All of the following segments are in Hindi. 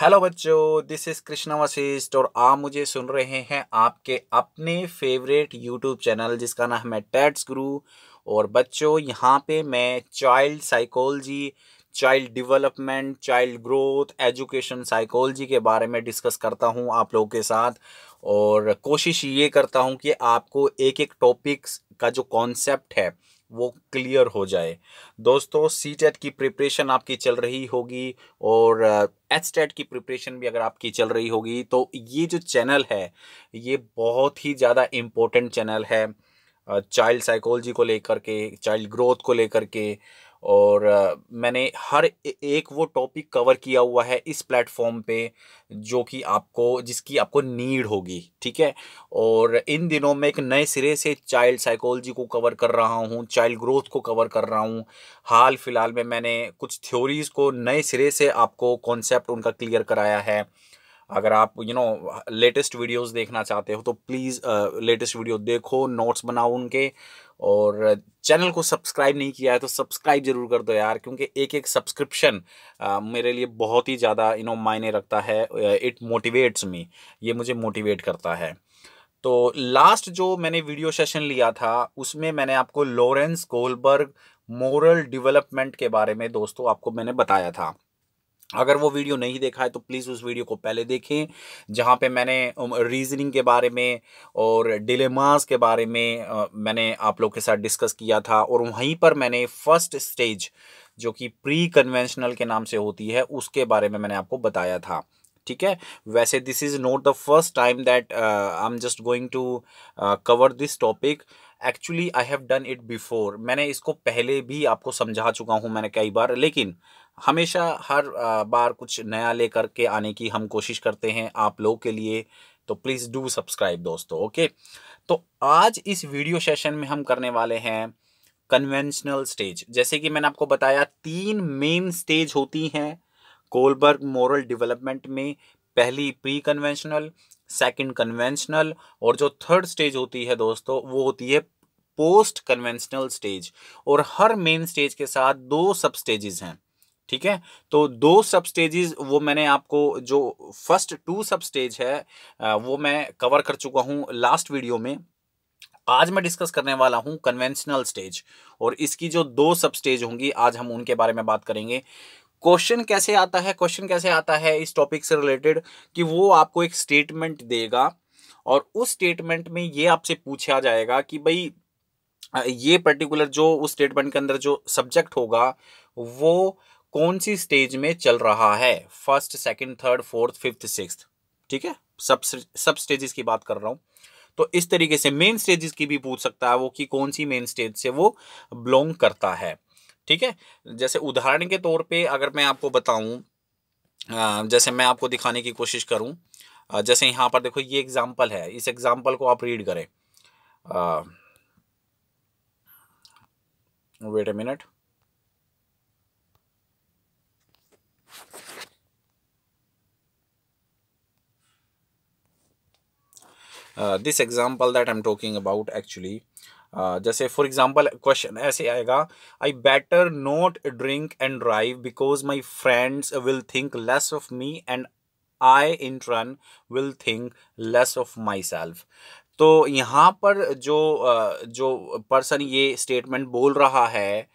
हेलो बच्चों दिस इज कृष्णा वशिष्ठ और आप मुझे सुन रहे हैं आपके अपने फेवरेट यूट्यूब चैनल जिसका नाम है टेट्स गुरु और बच्चों यहाँ पे मैं child psychology child development child growth education psychology के बारे में डिस्कस करता हूँ आप लोगों के साथ और कोशिश ये करता हूँ कि आपको एक एक टॉपिक्स का जो कॉन्सेप्ट है वो क्लियर हो जाए दोस्तों सी टेट की प्रिपरेशन आपकी चल रही होगी और एच uh, टेट की प्रिपरेशन भी अगर आपकी चल रही होगी तो ये जो चैनल है ये बहुत ही ज़्यादा इम्पोर्टेंट चैनल है चाइल्ड साइकोलॉजी को लेकर के चाइल्ड ग्रोथ को लेकर के और मैंने हर एक वो टॉपिक कवर किया हुआ है इस प्लेटफॉर्म पे जो कि आपको जिसकी आपको नीड होगी ठीक है और इन दिनों मैं एक नए सिरे से चाइल्ड साइकोलॉजी को कवर कर रहा हूँ चाइल्ड ग्रोथ को कवर कर रहा हूँ हाल फिलहाल में मैंने कुछ थ्योरीज़ को नए सिरे से आपको कॉन्सेप्ट उनका क्लियर कराया है अगर आप यू नो लेटेस्ट वीडियोस देखना चाहते हो तो प्लीज़ लेटेस्ट वीडियो देखो नोट्स बनाओ उनके और चैनल को सब्सक्राइब नहीं किया है तो सब्सक्राइब जरूर कर दो यार क्योंकि एक एक सब्सक्रिप्शन मेरे लिए बहुत ही ज़्यादा यू नो मायने रखता है इट मोटिवेट्स मी ये मुझे मोटिवेट करता है तो लास्ट जो मैंने वीडियो सेशन लिया था उसमें मैंने आपको लॉरेंस गोलबर्ग मोरल डेवलपमेंट के बारे में दोस्तों आपको मैंने बताया था अगर वो वीडियो नहीं देखा है तो प्लीज़ उस वीडियो को पहले देखें जहाँ पे मैंने रीजनिंग के बारे में और डिलेमास के बारे में मैंने आप लोग के साथ डिस्कस किया था और वहीं पर मैंने फर्स्ट स्टेज जो कि प्री कन्वेंशनल के नाम से होती है उसके बारे में मैंने आपको बताया था ठीक है वैसे this is not the first time that I am just going to cover this topic actually I have done it before मैंने इसको पहले भी आपको समझा चुका हूँ मैंने कई बार लेकिन हमेशा हर बार कुछ नया लेकर के आने की हम कोशिश करते हैं आप लोगों के लिए तो प्लीज़ डू सब्सक्राइब दोस्तों ओके तो आज इस वीडियो सेशन में हम करने वाले हैं कन्वेंशनल स्टेज जैसे कि मैंने आपको बताया तीन मेन स्टेज होती हैं कोलबर्ग मॉरल डेवलपमेंट में पहली प्री कन्वेंशनल सेकंड कन्वेंशनल और जो थर्ड स्टेज होती है दोस्तों वो होती है पोस्ट कन्वेंशनल स्टेज और हर मेन स्टेज के साथ दो सब स्टेजेस हैं ठीक है तो दो सब स्टेजेस वो मैंने आपको जो फर्स्ट टू सब स्टेज है वो मैं कवर कर चुका हूँ लास्ट वीडियो में आज मैं डिस्कस करने वाला हूं कन्वेंशनल स्टेज और इसकी जो दो सब स्टेज होंगी आज हम उनके बारे में बात करेंगे क्वेश्चन कैसे आता है क्वेश्चन कैसे आता है इस टॉपिक से रिलेटेड कि वो आपको एक स्टेटमेंट देगा और उस स्टेटमेंट में ये आपसे पूछा जाएगा कि भाई ये पर्टिकुलर जो उस स्टेटमेंट के अंदर जो सब्जेक्ट होगा वो कौन सी स्टेज में चल रहा है first second third fourth fifth six ठीक है सब सब स्टेजेस की बात कर रहा हूँ तो इस तरीके से मेन स्टेजेस की भी पूछ सकता है वो कि कौन सी मेन स्टेज से वो बिलोंग करता है ठीक है जैसे उदाहरण के तौर पे अगर मैं आपको बताऊं जैसे मैं आपको दिखाने की कोशिश करूं जैसे यहाँ पर देखो ये एग्जाम्पल है इस एग्जाम्पल को आप रीड करें wait a minute this example that I am talking about actually जैसे फॉर एग्जांपल क्वेश्चन ऐसे आएगा I better not drink and drive because my friends will think less of me and I in turn will think less of myself तो यहाँ पर जो जो पर्सन ये स्टेटमेंट बोल रहा है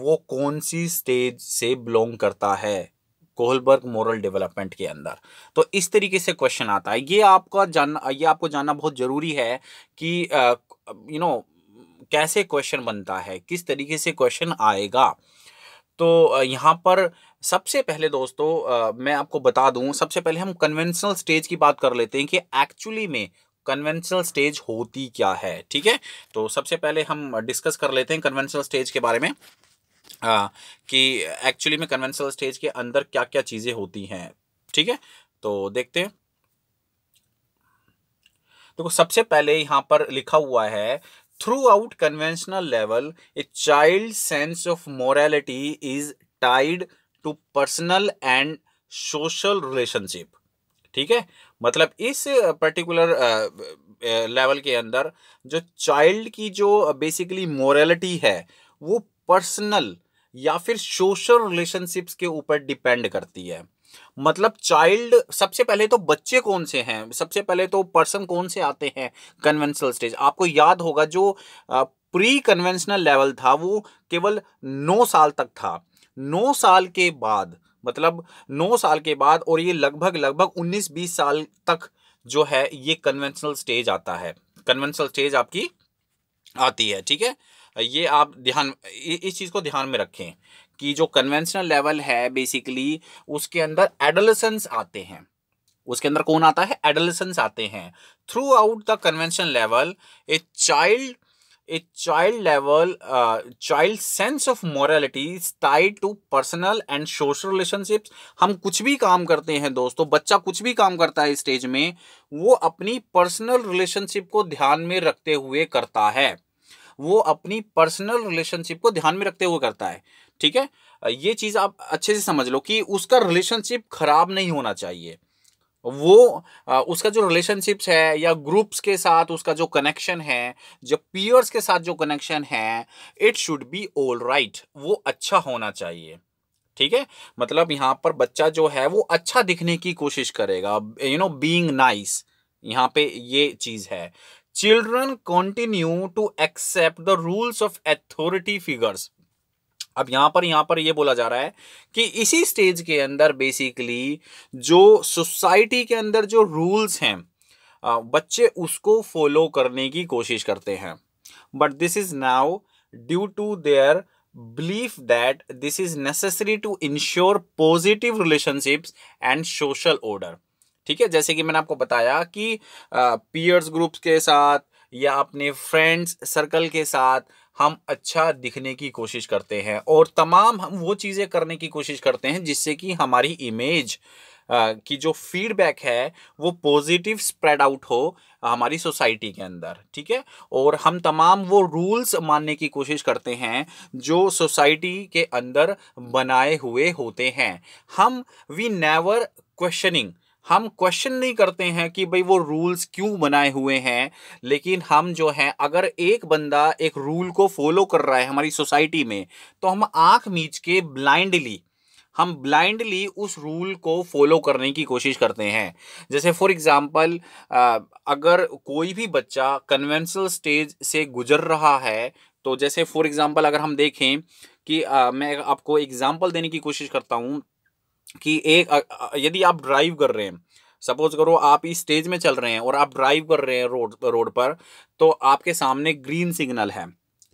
वो कौन सी स्टेज से बिलोंग करता है कोहलबर्ग मॉरल डेवलपमेंट के अंदर तो इस तरीके से क्वेश्चन आता है ये आपका जानना ये आपको जानना बहुत ज़रूरी है कि यू नो you know, कैसे क्वेश्चन बनता है किस तरीके से क्वेश्चन आएगा तो यहाँ पर सबसे पहले दोस्तों मैं आपको बता दूँ सबसे पहले हम कन्वेंशनल स्टेज की बात कर लेते हैं कि एक्चुअली में कन्वेंशनल स्टेज होती क्या है ठीक है तो सबसे पहले हम डिस्कस कर लेते हैं कन्वेंशनल स्टेज के बारे में आ, कि एक्चुअली में कन्वेंशनल स्टेज के अंदर क्या क्या चीज़ें होती हैं ठीक है तो देखते हैं देखो तो सबसे पहले यहाँ पर लिखा हुआ है throughout conventional level a child sense of morality is tied to personal and social relationship ठीक है मतलब इस पर्टिकुलर लेवल के अंदर जो चाइल्ड की जो बेसिकली मोरलिटी है वो पर्सनल या फिर सोशल रिलेशनशिप्स के ऊपर डिपेंड करती है मतलब चाइल्ड सबसे पहले तो बच्चे कौन से हैं सबसे पहले तो पर्सन कौन से आते हैं कन्वेंशनल स्टेज आपको याद होगा जो प्री कन्वेंशनल लेवल था वो केवल नौ साल तक था नौ साल के बाद मतलब नौ साल के बाद और ये लगभग लगभग उन्नीस बीस साल तक जो है ये कन्वेंशनल स्टेज आता है कन्वेंशनल स्टेज आपकी आती है ठीक है ये आप ध्यान इस चीज़ को ध्यान में रखें कि जो कन्वेंशनल लेवल है बेसिकली उसके अंदर एडोलसेंस आते हैं उसके अंदर कौन आता है एडोलसेंस आते हैं throughout the convention level a child a child level child sense of morality tied to personal and social relationship हम कुछ भी काम करते हैं दोस्तों बच्चा कुछ भी काम करता है स्टेज में वो अपनी पर्सनल रिलेशनशिप को ध्यान में रखते हुए करता है वो अपनी पर्सनल रिलेशनशिप को ध्यान में रखते हुए करता है ठीक है ये चीज़ आप अच्छे से समझ लो कि उसका रिलेशनशिप खराब नहीं होना चाहिए वो उसका जो रिलेशनशिप्स है या ग्रुप्स के साथ उसका जो कनेक्शन है जो पीयर्स के साथ जो कनेक्शन है it should be all right वो अच्छा होना चाहिए ठीक है मतलब यहाँ पर बच्चा जो है वो अच्छा दिखने की कोशिश करेगा यू नो बीइंग नाइस यहाँ पे ये चीज़ है children continue to accept the rules of authority figures अब यहां पर यहां पर यह बोला जा रहा है कि इसी स्टेज के अंदर बेसिकली जो सोसाइटी के अंदर जो रूल्स हैं बच्चे उसको फॉलो करने की कोशिश करते हैं but this is now due to their belief that this is necessary to ensure positive relationships and social order ठीक है जैसे कि मैंने आपको बताया कि पीयर्स ग्रुप्स के साथ या अपने फ्रेंड्स सर्कल के साथ हम अच्छा दिखने की कोशिश करते हैं और तमाम हम वो चीज़ें करने की कोशिश करते हैं जिससे कि हमारी इमेज की जो फीडबैक है वो पॉजिटिव स्प्रेड आउट हो हमारी सोसाइटी के अंदर ठीक है और हम तमाम वो रूल्स मानने की कोशिश करते हैं जो सोसाइटी के अंदर बनाए हुए होते हैं हम वी नेवर क्वेश्चनिंग हम क्वेश्चन नहीं करते हैं कि भाई वो रूल्स क्यों बनाए हुए हैं लेकिन हम जो है अगर एक बंदा एक रूल को फॉलो कर रहा है हमारी सोसाइटी में तो हम आंख मीच के ब्लाइंडली हम ब्लाइंडली उस रूल को फॉलो करने की कोशिश करते हैं जैसे फॉर एग्ज़ाम्पल अगर कोई भी बच्चा कन्वेंशनल स्टेज से गुजर रहा है तो जैसे फॉर एग्ज़ाम्पल अगर हम देखें कि आ, मैं आपको एग्ज़ाम्पल देने की कोशिश करता हूँ कि एक यदि आप ड्राइव कर रहे हैं सपोज करो आप इस स्टेज में चल रहे हैं और आप ड्राइव कर रहे हैं रोड रोड पर तो आपके सामने ग्रीन सिग्नल है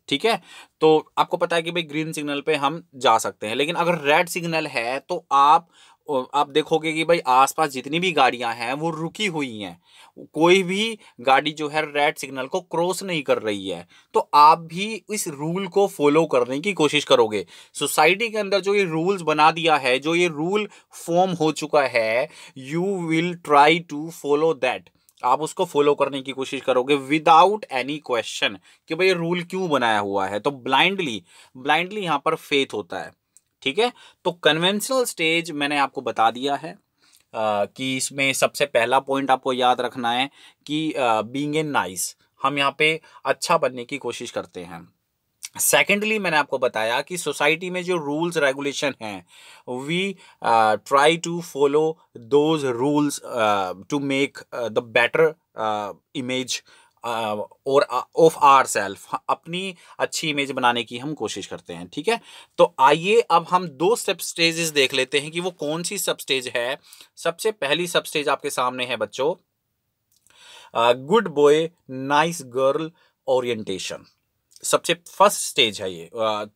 ठीक है तो आपको पता है कि भाई ग्रीन सिग्नल पे हम जा सकते हैं लेकिन अगर रेड सिग्नल है तो आप आप देखोगे कि भाई आसपास जितनी भी गाड़ियां हैं वो रुकी हुई हैं कोई भी गाड़ी जो है रेड सिग्नल को क्रॉस नहीं कर रही है तो आप भी इस रूल को फॉलो करने की कोशिश करोगे सोसाइटी के अंदर जो ये रूल्स बना दिया है जो ये रूल फॉर्म हो चुका है you will try to follow that आप उसको फॉलो करने की कोशिश करोगे विदाउट एनी क्वेश्चन कि भाई ये रूल क्यों बनाया हुआ है तो ब्लाइंडली ब्लाइंडली यहाँ पर फेथ होता है ठीक है तो कन्वेंशनल स्टेज मैंने आपको बता दिया है आ, कि इसमें सबसे पहला पॉइंट आपको याद रखना है कि बींग ए नाइस हम यहाँ पे अच्छा बनने की कोशिश करते हैं सेकेंडली मैंने आपको बताया कि सोसाइटी में जो रूल्स रेगुलेशन हैं we try to follow those rules to make the better image और ऑफ आर सेल्फ अपनी अच्छी इमेज बनाने की हम कोशिश करते हैं ठीक है तो आइए अब हम दो सब स्टेजेस देख लेते हैं कि वो कौन सी सब स्टेज है सबसे पहली सब स्टेज आपके सामने है बच्चों good boy nice girl orientation सबसे फर्स्ट स्टेज है ये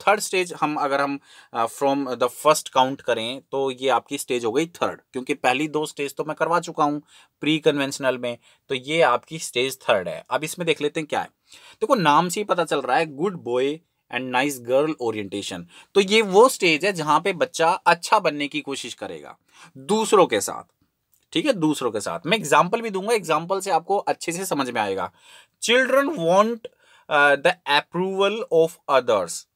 थर्ड स्टेज हम अगर हम फ्रॉम द फर्स्ट काउंट करें तो ये आपकी स्टेज हो गई थर्ड क्योंकि पहली दो स्टेज तो मैं करवा चुका हूँ प्री कन्वेंशनल में तो ये आपकी स्टेज थर्ड है अब इसमें देख लेते हैं क्या है देखो नाम से ही पता चल रहा है good boy and nice girl orientation तो ये वो स्टेज है जहाँ पे बच्चा अच्छा बनने की कोशिश करेगा दूसरों के साथ ठीक है दूसरों के साथ मैं एग्जाम्पल भी दूंगा एग्जाम्पल से आपको अच्छे से समझ में आएगा children want the approval of others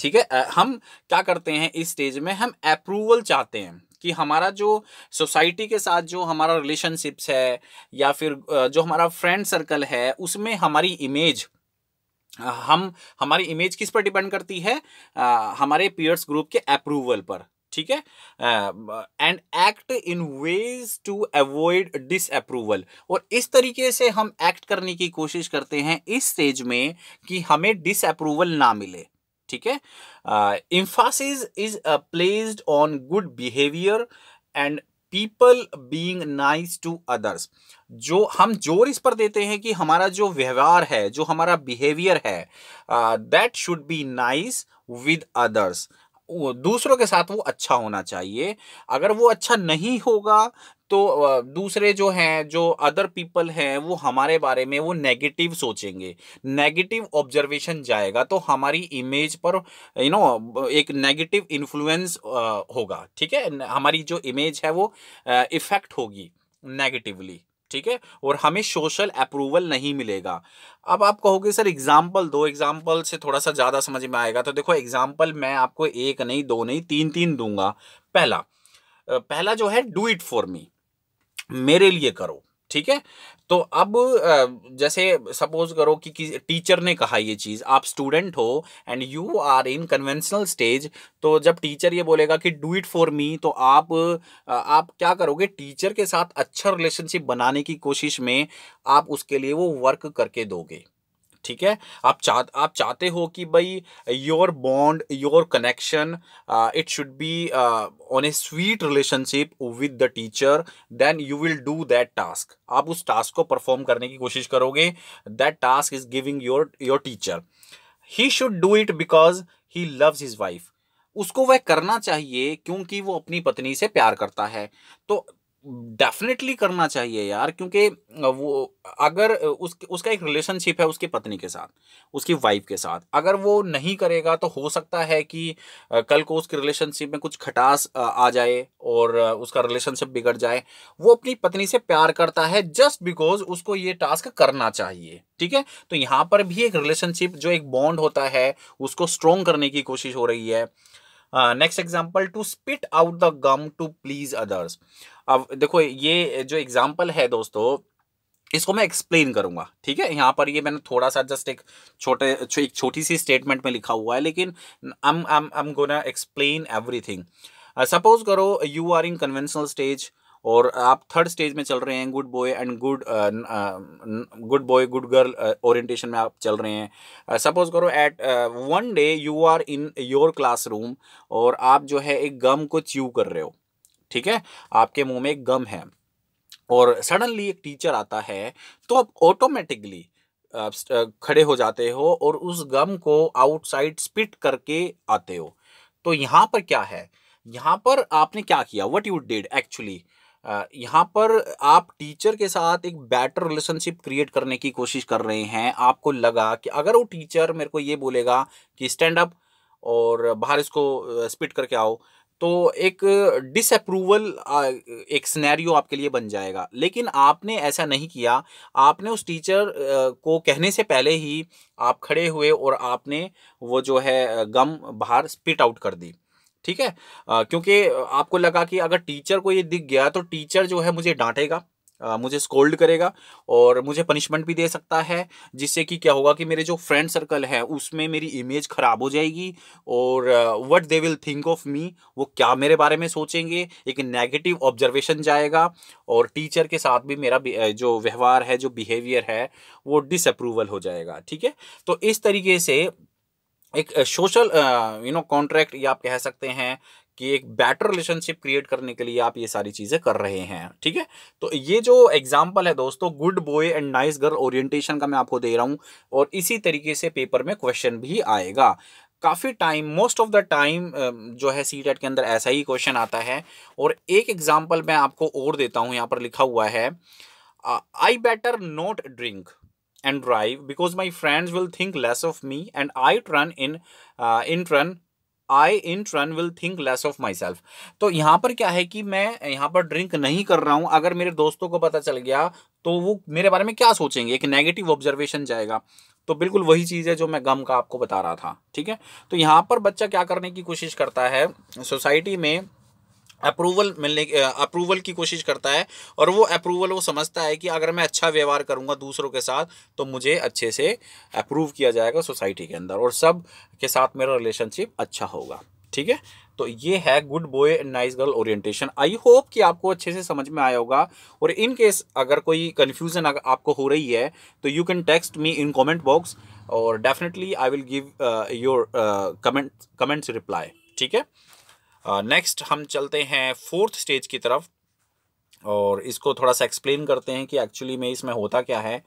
ठीक है uh, हम क्या करते हैं इस स्टेज में हम अप्रूवल चाहते हैं कि हमारा जो सोसाइटी के साथ जो हमारा रिलेशनशिप्स है या फिर uh, जो हमारा फ्रेंड सर्कल है उसमें हमारी इमेज uh, हम हमारी इमेज किस पर डिपेंड करती है आ, हमारे पीयर्स ग्रुप के अप्रूवल पर ठीक है and act in ways to avoid disapproval और इस तरीके से हम एक्ट करने की कोशिश करते हैं इस स्टेज में कि हमें डिसअप्रूवल ना मिले ठीक है emphasis is placed on good behaviour and people being nice to others जो हम जोर इस पर देते हैं कि हमारा जो व्यवहार है जो हमारा बिहेवियर है that should be nice with others दूसरों के साथ वो अच्छा होना चाहिए अगर वो अच्छा नहीं होगा तो दूसरे जो हैं जो अदर पीपल हैं वो हमारे बारे में वो नेगेटिव सोचेंगे नेगेटिव ऑब्जर्वेशन जाएगा तो हमारी इमेज पर यू नो एक नेगेटिव इन्फ्लुएंस होगा ठीक है हमारी जो इमेज है वो इफेक्ट होगी नेगेटिवली ठीक है और हमें सोशल अप्रूवल नहीं मिलेगा अब आप कहोगे सर एग्जाम्पल दो एग्जाम्पल से थोड़ा सा ज़्यादा समझ में आएगा तो देखो एग्जाम्पल मैं आपको एक नहीं दो नहीं तीन तीन दूंगा पहला पहला जो है डू इट फॉर मी मेरे लिए करो ठीक है तो अब जैसे सपोज करो कि, टीचर ने कहा ये चीज़ आप स्टूडेंट हो and you are in conventional stage तो जब टीचर ये बोलेगा कि डू इट फॉर मी तो आप आप क्या करोगे टीचर के साथ अच्छा रिलेशनशिप बनाने की कोशिश में आप उसके लिए वो वर्क करके दोगे ठीक है आप चाह आप चाहते हो कि भाई your bond your connection it should be on a sweet relationship with the teacher then you will do that task आप उस टास्क को परफॉर्म करने की कोशिश करोगे that task is giving your your teacher he should do it because he loves his wife उसको वह करना चाहिए क्योंकि वो अपनी पत्नी से प्यार करता है तो डेफिनेटली करना चाहिए यार क्योंकि वो अगर उस उसका एक रिलेशनशिप है उसकी पत्नी के साथ उसकी वाइफ के साथ अगर वो नहीं करेगा तो हो सकता है कि कल को उसके रिलेशनशिप में कुछ खटास आ जाए और उसका रिलेशनशिप बिगड़ जाए वो अपनी पत्नी से प्यार करता है जस्ट बिकॉज उसको ये टास्क करना चाहिए ठीक है तो यहाँ पर भी एक रिलेशनशिप जो एक बॉन्ड होता है उसको स्ट्रोंग करने की कोशिश हो रही है next example to spit out the gum to please others अब देखो ये जो एग्जाम्पल है दोस्तों इसको मैं एक्सप्लेन करूंगा ठीक है यहाँ पर ये मैंने थोड़ा सा जस्ट एक छोटे छो, एक छोटी सी स्टेटमेंट में लिखा हुआ है लेकिन I am I explain everything suppose करो you are in conventional stage और आप थर्ड स्टेज में चल रहे हैं good boy and good good boy good girl orientation में आप चल रहे हैं सपोज uh, करो at one day you are in your classroom और आप जो है एक गम को च्यू कर रहे हो ठीक है आपके मुंह में गम है और सडनली एक टीचर आता है तो आप ऑटोमेटिकली खड़े हो जाते हो और उस गम को आउटसाइड स्पिट करके आते हो तो यहां पर क्या है यहाँ पर आपने क्या किया वट यू डिड एक्चुअली यहाँ पर आप टीचर के साथ एक बेटर रिलेशनशिप क्रिएट करने की कोशिश कर रहे हैं आपको लगा कि अगर वो टीचर मेरे को ये बोलेगा कि स्टैंड अप और बाहर इसको स्पिट करके आओ तो एक डिसअप्रूवल एक स्नैरियो आपके लिए बन जाएगा लेकिन आपने ऐसा नहीं किया आपने उस टीचर को कहने से पहले ही आप खड़े हुए और आपने वो जो है गम बाहर स्पिट आउट कर दी ठीक है क्योंकि आपको लगा कि अगर टीचर को ये दिख गया तो टीचर जो है मुझे डांटेगा मुझे स्कोल्ड करेगा और मुझे पनिशमेंट भी दे सकता है जिससे कि क्या होगा कि मेरे जो फ्रेंड सर्कल है उसमें मेरी इमेज ख़राब हो जाएगी और what they will think of me वो क्या मेरे बारे में सोचेंगे एक नेगेटिव ऑब्जर्वेशन जाएगा और टीचर के साथ भी मेरा जो व्यवहार है जो बिहेवियर है वो डिसअप्रूवल हो जाएगा ठीक है तो इस तरीके से एक सोशल यू नो कॉन्ट्रैक्ट या आप कह सकते हैं कि एक बेटर रिलेशनशिप क्रिएट करने के लिए आप ये सारी चीज़ें कर रहे हैं ठीक है तो ये जो एग्जाम्पल है दोस्तों good boy and nice girl orientation का मैं आपको दे रहा हूं और इसी तरीके से पेपर में क्वेश्चन भी आएगा काफ़ी time most of the time जो है सी के अंदर ऐसा ही क्वेश्चन आता है और एक एग्जाम्पल मैं आपको और देता हूँ यहाँ पर लिखा हुआ है I better not drink and drive because my friends will think less of me and I turn in uh, in turn I in turn will think less of myself तो यहाँ पर क्या है कि मैं यहाँ पर ड्रिंक नहीं कर रहा हूँ अगर मेरे दोस्तों को पता चल गया तो वो मेरे बारे में क्या सोचेंगे एक नेगेटिव ऑब्जर्वेशन जाएगा तो बिल्कुल वही चीज़ है जो मैं गम का आपको बता रहा था ठीक है तो यहाँ पर बच्चा क्या करने की कोशिश करता है सोसाइटी में अप्रूवल मिलने अप्रूवल की कोशिश करता है और वो अप्रूवल वो समझता है कि अगर मैं अच्छा व्यवहार करूँगा दूसरों के साथ तो मुझे अच्छे से अप्रूव किया जाएगा सोसाइटी के अंदर और सब के साथ मेरा रिलेशनशिप अच्छा होगा ठीक है तो ये है good boy and nice girl orientation I hope कि आपको अच्छे से समझ में आया होगा और इन केस अगर कोई कन्फ्यूजन आपको हो रही है तो you can text me in comment box और definitely I will give your comment comments reply ठीक है नेक्स्ट uh, हम चलते हैं फोर्थ स्टेज की तरफ और इसको थोड़ा सा एक्सप्लेन करते हैं कि एक्चुअली में इसमें होता क्या है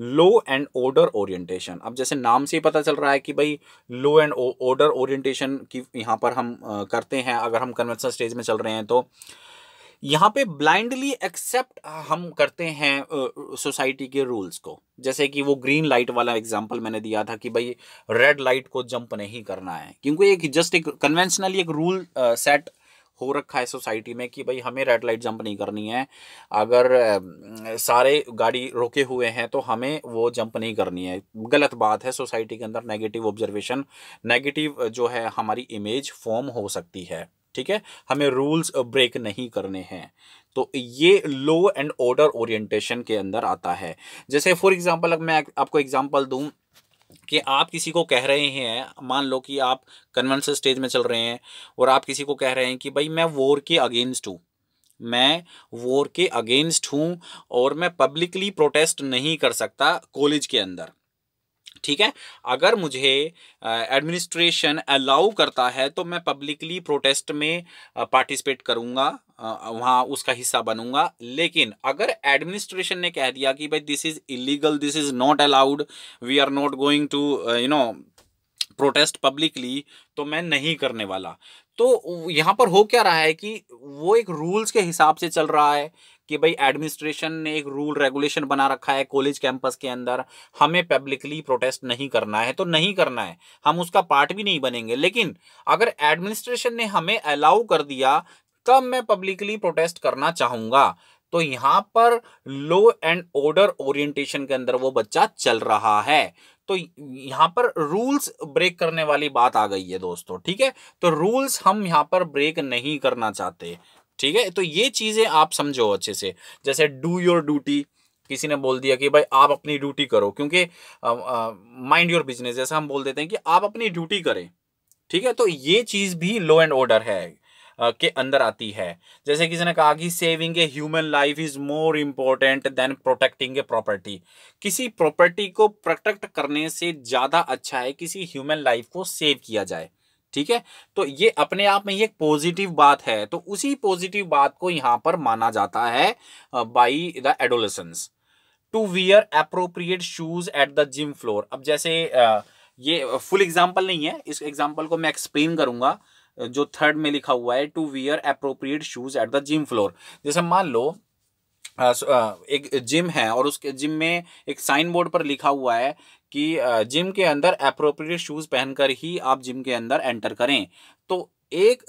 लो एंड ऑर्डर ओरिएंटेशन अब जैसे नाम से ही पता चल रहा है कि भाई लो एंड ऑर्डर ओरिएंटेशन की यहाँ पर हम uh, करते हैं अगर हम कन्वेंशन स्टेज में चल रहे हैं तो यहाँ पे ब्लाइंडली एक्सेप्ट हम करते हैं सोसाइटी के रूल्स को जैसे कि वो ग्रीन लाइट वाला एग्जांपल मैंने दिया था कि भाई रेड लाइट को जंप नहीं करना है क्योंकि एक जस्ट एक कन्वेंशनली एक रूल सेट हो रखा है सोसाइटी में कि भाई हमें रेड लाइट जंप नहीं करनी है अगर सारे गाड़ी रोके हुए हैं तो हमें वो जंप नहीं करनी है गलत बात है सोसाइटी के अंदर नेगेटिव ऑब्जर्वेशन नेगेटिव जो है हमारी इमेज फॉर्म हो सकती है ठीक है हमें रूल्स ब्रेक नहीं करने हैं तो ये लो एंड ऑर्डर ओरिएंटेशन के अंदर आता है जैसे फॉर एग्जांपल अब मैं आपको एग्जांपल दूं कि आप किसी को कह रहे हैं मान लो कि आप कन्वेंस स्टेज में चल रहे हैं और आप किसी को कह रहे हैं कि भाई मैं वॉर के अगेंस्ट हूँ मैं वॉर के अगेंस्ट हूँ और मैं पब्लिकली प्रोटेस्ट नहीं कर सकता कॉलेज के अंदर ठीक है अगर मुझे एडमिनिस्ट्रेशन अलाउ करता है तो मैं पब्लिकली प्रोटेस्ट में पार्टिसिपेट करूंगा वहाँ उसका हिस्सा बनूंगा लेकिन अगर एडमिनिस्ट्रेशन ने कह दिया कि भाई this is illegal this is not allowed we are not going to you know protest publicly तो मैं नहीं करने वाला तो यहाँ पर हो क्या रहा है कि वो एक रूल्स के हिसाब से चल रहा है कि भाई एडमिनिस्ट्रेशन ने एक रूल रेगुलेशन बना रखा है कॉलेज कैंपस के अंदर हमें पब्लिकली प्रोटेस्ट नहीं करना है तो नहीं करना है हम उसका पार्ट भी नहीं बनेंगे लेकिन अगर एडमिनिस्ट्रेशन ने हमें अलाउ कर दिया तब मैं पब्लिकली प्रोटेस्ट करना चाहूंगा तो यहाँ पर लो एंड ऑर्डर ओरिएंटेशन के अंदर वो बच्चा चल रहा है तो यहाँ पर रूल्स ब्रेक करने वाली बात आ गई है दोस्तों ठीक है तो रूल्स हम यहाँ पर ब्रेक नहीं करना चाहते ठीक है तो ये चीज़ें आप समझो अच्छे से जैसे डू योर ड्यूटी किसी ने बोल दिया कि भाई आप अपनी ड्यूटी करो क्योंकि माइंड योर बिजनेस जैसा हम बोल देते हैं कि आप अपनी ड्यूटी करें ठीक है तो ये चीज़ भी लॉ एंड ऑर्डर है के अंदर आती है जैसे किसी ने कहा कि saving a human life is more important than protecting a property किसी प्रॉपर्टी को प्रोटेक्ट करने से ज़्यादा अच्छा है किसी ह्यूमन लाइफ को सेव किया जाए ठीक है तो ये अपने आप में ही एक पॉजिटिव बात है तो उसी पॉजिटिव बात को यहां पर माना जाता है by the adolescence to wear appropriate shoes at the gym floor अब जैसे ये फुल एग्जाम्पल नहीं है इस एग्जाम्पल को मैं एक्सप्लेन करूंगा जो थर्ड में लिखा हुआ है to wear appropriate shoes at the gym floor जैसे मान लो एक जिम है और उसके जिम में एक साइन बोर्ड पर लिखा हुआ है कि जिम के अंदर अप्रोप्रिएट शूज़ पहनकर ही आप जिम के अंदर एंटर करें तो एक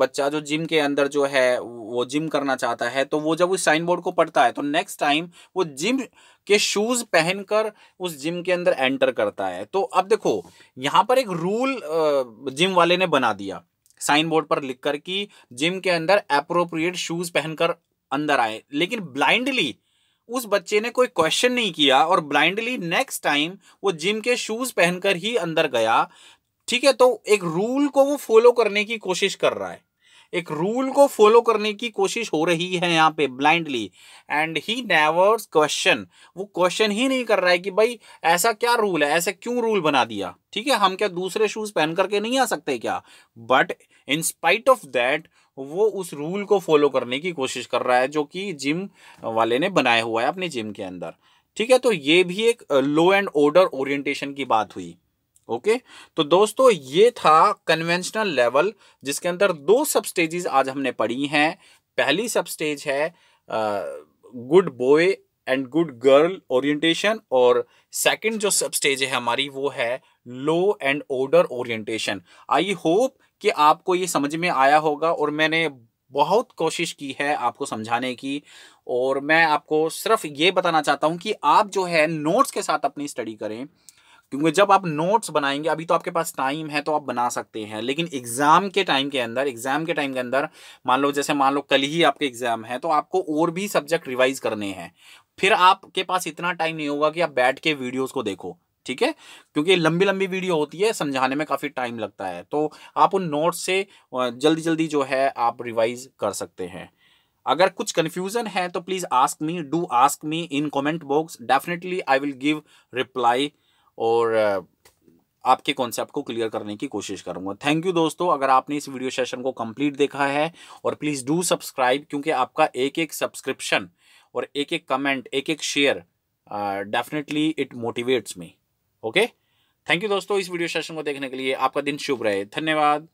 बच्चा जो जिम के अंदर जो है वो जिम करना चाहता है तो वो जब उस साइन बोर्ड को पढ़ता है तो नेक्स्ट टाइम वो जिम के शूज़ पहनकर उस जिम के अंदर एंटर करता है तो अब देखो यहाँ पर एक रूल जिम वाले ने बना दिया साइन बोर्ड पर लिखकर कि जिम के अंदर अप्रोप्रिएट शूज़ पहनकर अंदर आए लेकिन ब्लाइंडली उस बच्चे ने कोई क्वेश्चन नहीं किया और ब्लाइंडली नेक्स्ट टाइम वो जिम के शूज पहनकर ही अंदर गया ठीक है तो एक रूल को वो फॉलो करने की कोशिश कर रहा है एक रूल को फॉलो करने की कोशिश हो रही है यहाँ पे blindly and he nevers question वो क्वेश्चन ही नहीं कर रहा है कि भाई ऐसा क्या रूल है ऐसा क्यों रूल बना दिया ठीक है हम क्या दूसरे शूज पहन करके नहीं आ सकते क्या but in spite of that वो उस रूल को फॉलो करने की कोशिश कर रहा है जो कि जिम वाले ने बनाया हुआ है अपने जिम के अंदर ठीक है तो ये भी एक लो एंड ऑर्डर ओरिएंटेशन की बात हुई ओके तो दोस्तों ये था कन्वेंशनल लेवल जिसके अंदर दो सब स्टेजेस आज हमने पढ़ी हैं पहली सब स्टेज है good boy and good girl orientation और सेकंड जो सब स्टेज है हमारी वो है law and order orientation I hope कि आपको ये समझ में आया होगा और मैंने बहुत कोशिश की है आपको समझाने की और मैं आपको सिर्फ ये बताना चाहता हूँ कि आप जो है नोट्स के साथ अपनी स्टडी करें क्योंकि जब आप नोट्स बनाएंगे अभी तो आपके पास टाइम है तो आप बना सकते हैं लेकिन एग्जाम के टाइम के अंदर एग्जाम के टाइम के अंदर मान लो जैसे मान लो कल ही आपके एग्जाम है तो आपको और भी सब्जेक्ट रिवाइज करने हैं फिर आपके पास इतना टाइम नहीं होगा कि आप बैठ के वीडियोस को देखो ठीक है क्योंकि लंबी लंबी वीडियो होती है समझाने में काफ़ी टाइम लगता है तो आप उन नोट से जल्दी जल्दी जो है आप रिवाइज कर सकते हैं अगर कुछ कन्फ्यूजन है तो please ask me do ask me in comment box definitely I will give reply और आपके कॉन्सेप्ट को क्लियर करने की कोशिश करूंगा थैंक यू दोस्तों अगर आपने इस वीडियो सेशन को कंप्लीट देखा है और प्लीज़ डू सब्सक्राइब क्योंकि आपका एक एक सब्सक्रिप्शन और एक एक कमेंट एक एक share definitely it motivates me okay thank you दोस्तों इस वीडियो सेशन को देखने के लिए आपका दिन शुभ रहे धन्यवाद